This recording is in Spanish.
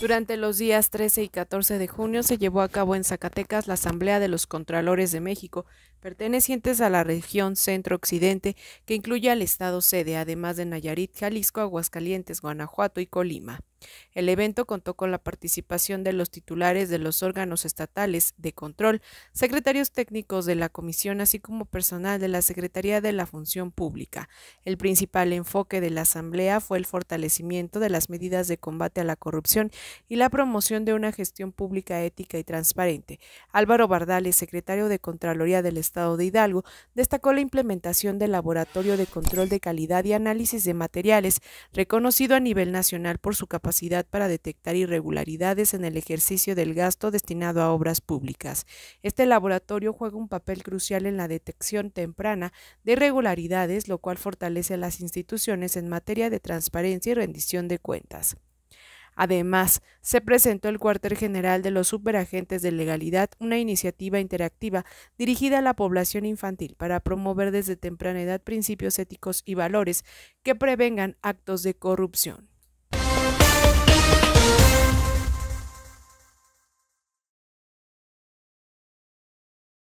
Durante los días 13 y 14 de junio se llevó a cabo en Zacatecas la Asamblea de los Contralores de México, pertenecientes a la región centro-occidente, que incluye al estado sede, además de Nayarit, Jalisco, Aguascalientes, Guanajuato y Colima. El evento contó con la participación de los titulares de los órganos estatales de control, secretarios técnicos de la comisión, así como personal de la Secretaría de la Función Pública. El principal enfoque de la Asamblea fue el fortalecimiento de las medidas de combate a la corrupción y la promoción de una gestión pública ética y transparente. Álvaro Bardales, secretario de Contraloría del Estado de Hidalgo, destacó la implementación del Laboratorio de Control de Calidad y Análisis de Materiales, reconocido a nivel nacional por su capacidad capacidad para detectar irregularidades en el ejercicio del gasto destinado a obras públicas. Este laboratorio juega un papel crucial en la detección temprana de irregularidades, lo cual fortalece a las instituciones en materia de transparencia y rendición de cuentas. Además, se presentó el cuartel general de los superagentes de legalidad, una iniciativa interactiva dirigida a la población infantil para promover desde temprana edad principios éticos y valores que prevengan actos de corrupción.